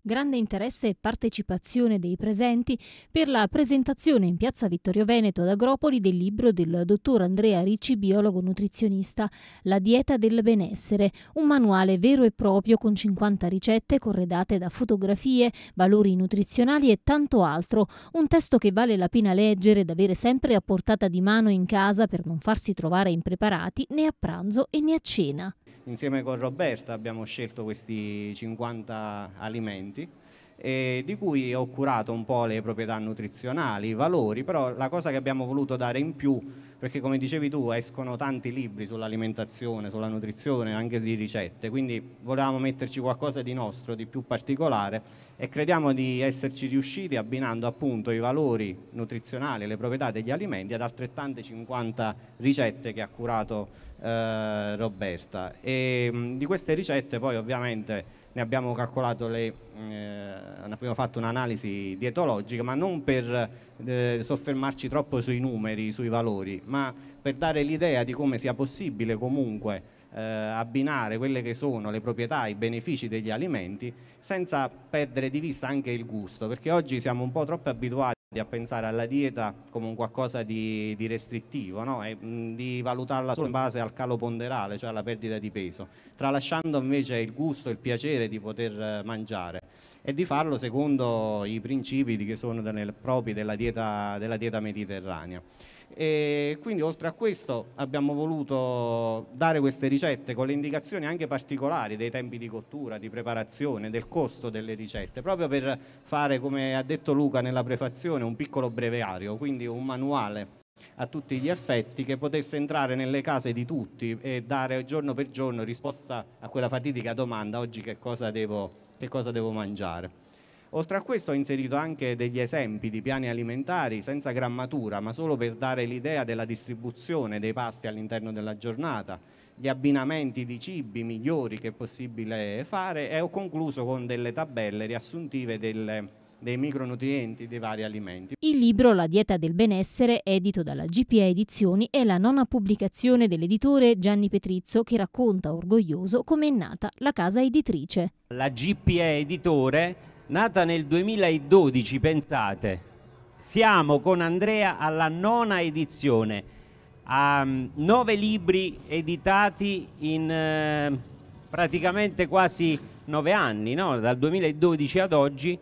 Grande interesse e partecipazione dei presenti per la presentazione in piazza Vittorio Veneto ad Agropoli del libro del dottor Andrea Ricci, biologo nutrizionista, La dieta del benessere, un manuale vero e proprio con 50 ricette corredate da fotografie, valori nutrizionali e tanto altro, un testo che vale la pena leggere ed avere sempre a portata di mano in casa per non farsi trovare impreparati né a pranzo e né a cena. Insieme con Roberta abbiamo scelto questi 50 alimenti eh, di cui ho curato un po' le proprietà nutrizionali, i valori, però la cosa che abbiamo voluto dare in più, perché come dicevi tu escono tanti libri sull'alimentazione, sulla nutrizione, anche di ricette, quindi volevamo metterci qualcosa di nostro, di più particolare e crediamo di esserci riusciti abbinando appunto i valori nutrizionali, le proprietà degli alimenti ad altrettante 50 ricette che ha curato eh, Roberta. E, mh, mm, di queste ricette poi ovviamente ne abbiamo calcolato le, eh, abbiamo fatto un'analisi dietologica, ma non per eh, soffermarci troppo sui numeri, sui valori, ma per dare l'idea di come sia possibile comunque eh, abbinare quelle che sono le proprietà, i benefici degli alimenti senza perdere di vista anche il gusto, perché oggi siamo un po' troppo abituati di a pensare alla dieta come un qualcosa di, di restrittivo, no? e, mh, di valutarla solo in base al calo ponderale, cioè alla perdita di peso, tralasciando invece il gusto, il piacere di poter eh, mangiare e di farlo secondo i principi che sono nel, propri della dieta, della dieta mediterranea. E quindi oltre a questo abbiamo voluto dare queste ricette con le indicazioni anche particolari dei tempi di cottura, di preparazione, del costo delle ricette, proprio per fare, come ha detto Luca nella prefazione, un piccolo breviario, quindi un manuale a tutti gli effetti che potesse entrare nelle case di tutti e dare giorno per giorno risposta a quella fatidica domanda oggi che cosa devo, che cosa devo mangiare. Oltre a questo ho inserito anche degli esempi di piani alimentari senza grammatura, ma solo per dare l'idea della distribuzione dei pasti all'interno della giornata, gli abbinamenti di cibi migliori che è possibile fare e ho concluso con delle tabelle riassuntive delle, dei micronutrienti dei vari alimenti. Il libro La dieta del benessere, edito dalla GPA Edizioni, è la nona pubblicazione dell'editore Gianni Petrizzo che racconta orgoglioso come è nata la casa editrice. La GPA Editore nata nel 2012, pensate. Siamo con Andrea alla nona edizione, a mm, nove libri editati in eh, praticamente quasi nove anni, no? dal 2012 ad oggi.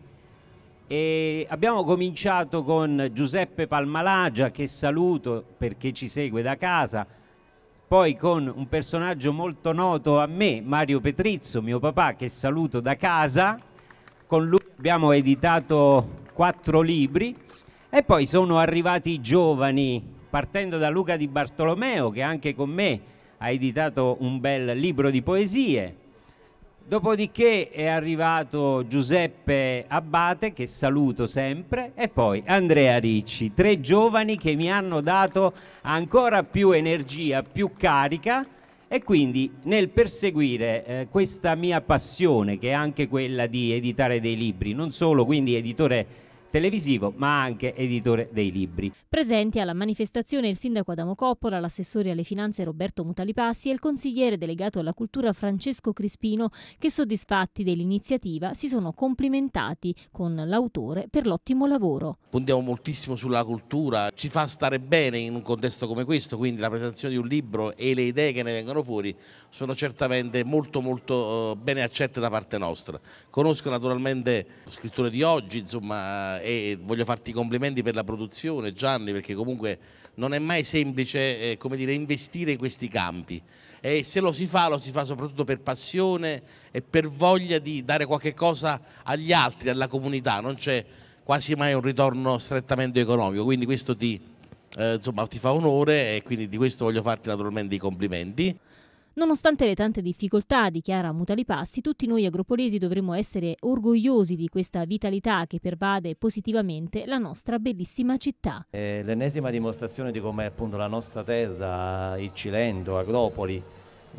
E abbiamo cominciato con Giuseppe Palmalagia, che saluto perché ci segue da casa, poi con un personaggio molto noto a me, Mario Petrizzo, mio papà, che saluto da casa con lui abbiamo editato quattro libri e poi sono arrivati i giovani, partendo da Luca Di Bartolomeo che anche con me ha editato un bel libro di poesie. Dopodiché è arrivato Giuseppe Abbate, che saluto sempre, e poi Andrea Ricci, tre giovani che mi hanno dato ancora più energia, più carica e quindi nel perseguire eh, questa mia passione, che è anche quella di editare dei libri, non solo quindi editore televisivo ma anche editore dei libri. Presenti alla manifestazione il sindaco Adamo Coppola, l'assessore alle finanze Roberto Mutalipassi e il consigliere delegato alla cultura Francesco Crispino che soddisfatti dell'iniziativa si sono complimentati con l'autore per l'ottimo lavoro. Puntiamo moltissimo sulla cultura, ci fa stare bene in un contesto come questo, quindi la presentazione di un libro e le idee che ne vengono fuori sono certamente molto molto eh, bene accette da parte nostra. Conosco naturalmente lo scrittore di oggi, insomma e voglio farti i complimenti per la produzione Gianni perché comunque non è mai semplice eh, dire, investire in questi campi e se lo si fa lo si fa soprattutto per passione e per voglia di dare qualche cosa agli altri, alla comunità, non c'è quasi mai un ritorno strettamente economico, quindi questo ti, eh, insomma, ti fa onore e quindi di questo voglio farti naturalmente i complimenti. Nonostante le tante difficoltà, dichiara Mutalipassi, tutti noi agropolesi dovremmo essere orgogliosi di questa vitalità che pervade positivamente la nostra bellissima città. È l'ennesima dimostrazione di come appunto la nostra terra, il Cilento, Agropoli,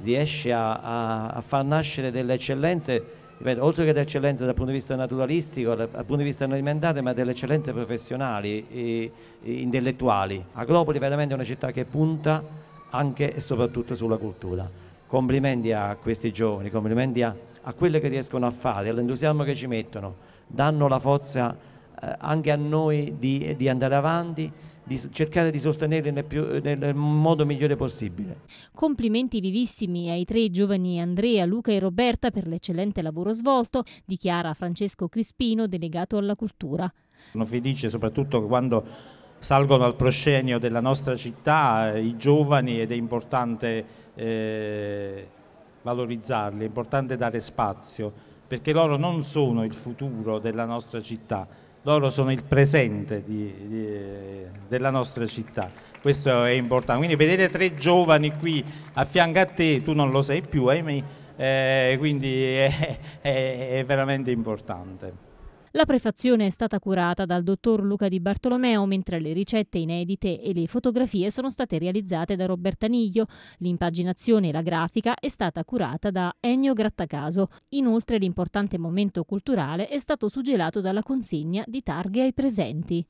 riesce a, a far nascere delle eccellenze ripeto, oltre che delle eccellenze dal punto di vista naturalistico, dal punto di vista alimentare, ma delle eccellenze professionali e, e intellettuali. Agropoli è veramente una città che punta anche e soprattutto sulla cultura complimenti a questi giovani, complimenti a, a quello che riescono a fare, all'entusiasmo che ci mettono, danno la forza eh, anche a noi di, di, andare avanti, di cercare di sostenerli nel, più, nel, modo migliore possibile. Complimenti vivissimi ai tre giovani Andrea, Luca e Roberta per l'eccellente lavoro svolto, dichiara Francesco Crispino, delegato alla cultura. Sono felice soprattutto quando salgono al proscenio della nostra città eh, i giovani ed è importante eh, valorizzarli, è importante dare spazio, perché loro non sono il futuro della nostra città, loro sono il presente di, di, della nostra città, questo è importante. Quindi vedere tre giovani qui a fianco a te, tu non lo sei più, ahimè, eh, quindi è, è, è veramente importante. La prefazione è stata curata dal dottor Luca Di Bartolomeo, mentre le ricette inedite e le fotografie sono state realizzate da Roberta Niglio. L'impaginazione e la grafica è stata curata da Ennio Grattacaso. Inoltre l'importante momento culturale è stato suggelato dalla consegna di targhe ai presenti.